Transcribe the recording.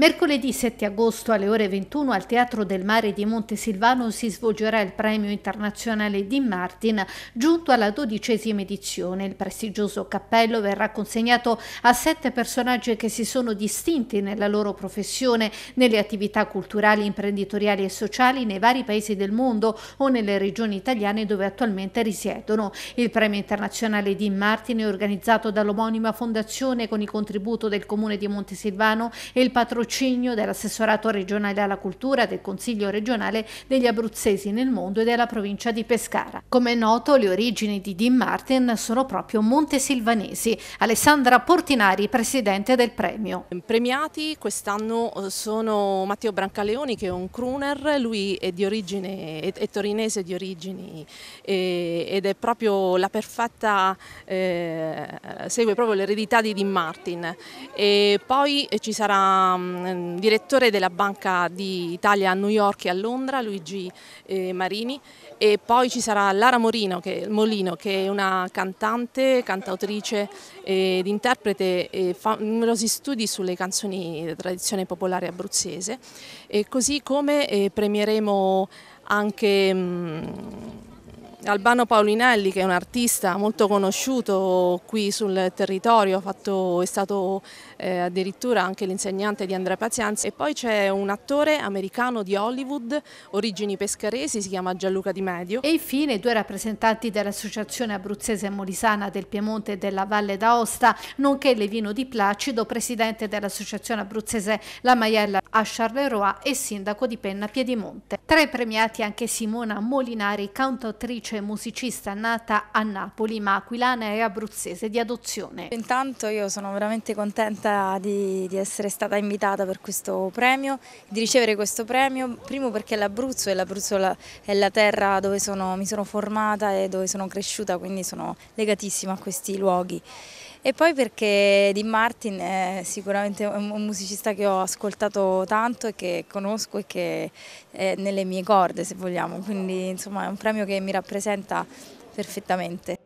Mercoledì 7 agosto alle ore 21 al Teatro del Mare di Montesilvano si svolgerà il premio internazionale Dean Martin, giunto alla dodicesima edizione. Il prestigioso cappello verrà consegnato a sette personaggi che si sono distinti nella loro professione, nelle attività culturali, imprenditoriali e sociali nei vari paesi del mondo o nelle regioni italiane dove attualmente risiedono. Il premio internazionale Dean Martin è organizzato dall'omonima fondazione con il contributo del comune di Montesilvano e il patrocinio patrocinio dell'assessorato regionale alla cultura, del Consiglio regionale degli abruzzesi nel mondo e della provincia di Pescara. Come è noto, le origini di Dean Martin sono proprio montesilvanesi. Alessandra Portinari, presidente del premio. Premiati quest'anno eh, sono Matteo Brancaleoni che è un crooner, lui è, di origine, è, torinese di origini ed è proprio la perfetta, eh, segue proprio l'eredità di Dean Martin. E poi eh, ci sarà mm, Ehm, direttore della Banca d'Italia a New York e a Londra, Luigi eh, Marini, e poi ci sarà Lara Morino, che, Molino che è una cantante, cantautrice eh, ed interprete e fa numerosi studi sulle canzoni di tradizione popolare abruzzese, e così come eh, premieremo anche... Mh, mm, Albano Paolinelli che è un artista molto conosciuto qui sul territorio, fatto, è stato eh, addirittura anche l'insegnante di Andrea Pazienza e poi c'è un attore americano di Hollywood, origini pescaresi, si chiama Gianluca Di Medio. E infine due rappresentanti dell'Associazione Abruzzese Molisana del Piemonte e della Valle d'Aosta, nonché Levino Di Placido, presidente dell'Associazione Abruzzese La Maiella a Charleroi e sindaco di Penna Piedimonte. Tra i premiati anche Simona Molinari, cantautrice attrice cioè musicista nata a Napoli ma aquilana e abruzzese di adozione. Intanto io sono veramente contenta di, di essere stata invitata per questo premio, di ricevere questo premio, primo perché l'Abruzzo e l'Abruzzo è la terra dove sono, mi sono formata e dove sono cresciuta, quindi sono legatissima a questi luoghi e poi perché Dean Martin è sicuramente un musicista che ho ascoltato tanto e che conosco e che è nelle mie corde se vogliamo, quindi insomma è un premio che mi rappresenta perfettamente.